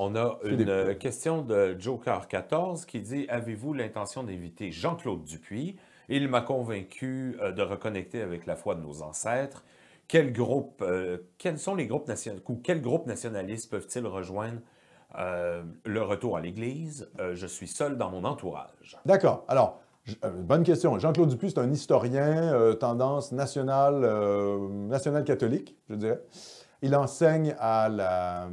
On a une euh, question de Joker14 qui dit Avez-vous l'intention d'inviter Jean-Claude Dupuis Il m'a convaincu euh, de reconnecter avec la foi de nos ancêtres. Euh, quels sont les groupes nationaux ou quels groupes nationalistes peuvent-ils rejoindre le retour à l'Église Je suis seul dans mon entourage. D'accord. Alors, bonne question. Jean-Claude Dupuis, c'est un historien, tendance nationale, nationale catholique, je dirais. Il enseigne à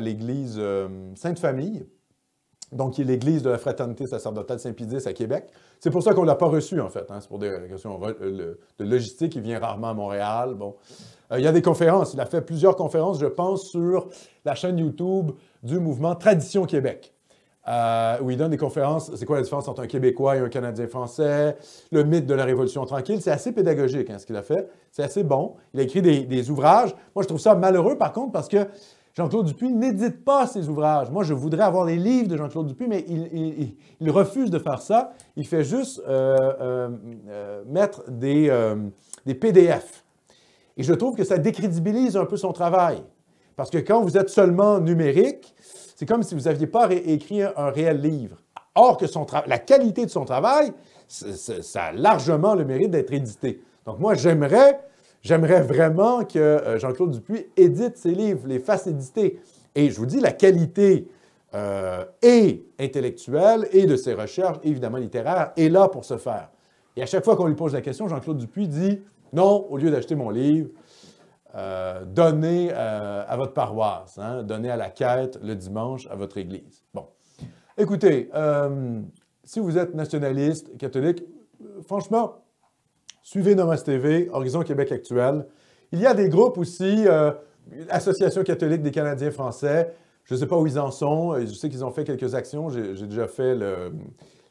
l'église euh, Sainte-Famille, donc qui est l'église de la Fraternité sacerdotale Saint-Pédis à Québec. C'est pour ça qu'on ne l'a pas reçu, en fait. Hein. C'est pour des questions de logistique. Il vient rarement à Montréal. Bon. Euh, il y a des conférences. Il a fait plusieurs conférences, je pense, sur la chaîne YouTube du mouvement Tradition Québec. Euh, où il donne des conférences. C'est quoi la différence entre un Québécois et un Canadien français? Le mythe de la Révolution tranquille. C'est assez pédagogique, hein, ce qu'il a fait. C'est assez bon. Il a écrit des, ouvrages. Moi, je trouve ça malheureux, par contre, parce que Jean-Claude Dupuis n'édite pas ses ouvrages. Moi, je voudrais avoir les livres de Jean-Claude Dupuis, mais il, refuse de faire ça. Il fait juste euh, euh, mettre des PDF. Et je trouve que ça décrédibilise un peu son travail. Parce que quand vous êtes seulement numérique, c'est comme si vous n'aviez pas écrit un, réel livre. Or que la qualité de son travail, ça a largement le mérite d'être édité. Donc moi, j'aimerais, j'aimerais vraiment que euh, Jean-Claude Dupuis édite ses livres, les fasse éditer. Et je vous dis, la qualité et euh, intellectuelle et de ses recherches, évidemment littéraires, est là pour se faire. Et à chaque fois qu'on lui pose la question, Jean-Claude Dupuis dit, non, au lieu d'acheter mon livre, euh, donnez euh, à votre paroisse, hein, donnez à la quête le dimanche à votre église. Bon. Écoutez, euh, si vous êtes nationaliste, catholique, franchement, suivez Nomos TV, Horizon Québec actuel. Il y a des groupes aussi, Association catholique des Canadiens français, je ne sais pas où ils en sont, je sais qu'ils ont fait quelques actions, j'ai déjà fait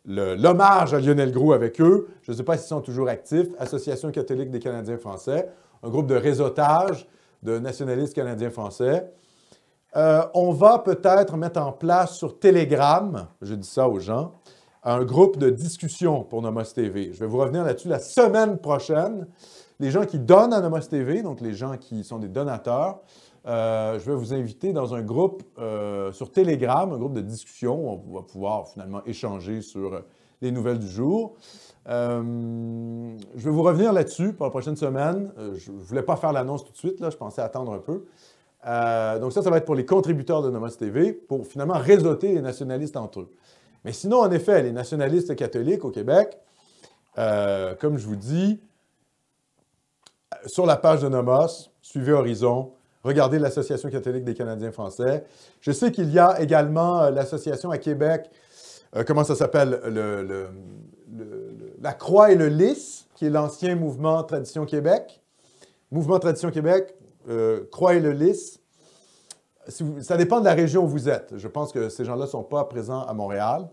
l'hommage à Lionel Gros avec eux. Je ne sais pas s'ils sont toujours actifs. Association catholique des Canadiens français un groupe de réseautage de nationalistes canadiens-français. Euh, on va peut-être mettre en place sur Telegram, je dis ça aux gens, un groupe de discussion pour Nomos TV. Je vais vous revenir là-dessus la semaine prochaine. Les gens qui donnent à Nomos TV, donc les gens qui sont des donateurs, euh, je vais vous inviter dans un groupe euh, sur Telegram, un groupe de discussion on va pouvoir finalement échanger sur les nouvelles du jour. Euh, je vais vous revenir là-dessus pour la prochaine semaine. Euh, je ne voulais pas faire l'annonce tout de suite, là, je pensais attendre un peu. Euh, donc ça, ça va être pour les contributeurs de Nomos TV, pour finalement réseauter les nationalistes entre eux. Mais sinon, en effet, les nationalistes catholiques au Québec, comme je vous dis, sur la page de Nomos, suivez Horizon, regardez l'Association catholique des Canadiens français. Je sais qu'il y a également l'Association à Québec euh, comment ça s'appelle, la Croix et le Lys, qui est l'ancien mouvement Tradition Québec. Mouvement Tradition Québec, euh, Croix et le Lys. ça dépend de la région où vous êtes. Je pense que ces gens-là ne sont pas présents à Montréal.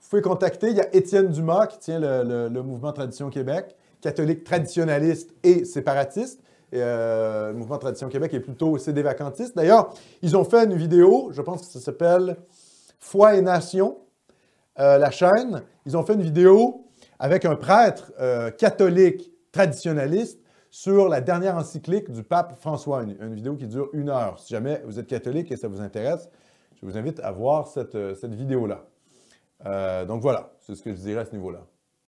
Vous pouvez contacter. Il y a Étienne Dumas qui tient le, mouvement Tradition Québec, catholique traditionnaliste et séparatiste. Euh, le mouvement Tradition Québec est plutôt CD vacantiste. D'ailleurs, ils ont fait une vidéo, je pense que ça s'appelle Foi et Nation, euh, la chaîne, ils ont fait une vidéo avec un prêtre euh, catholique traditionnaliste sur la dernière encyclique du pape François, une, vidéo qui dure une heure. Si jamais vous êtes catholique et ça vous intéresse, je vous invite à voir cette, euh, vidéo-là. donc voilà, c'est ce que je dirais à ce niveau-là.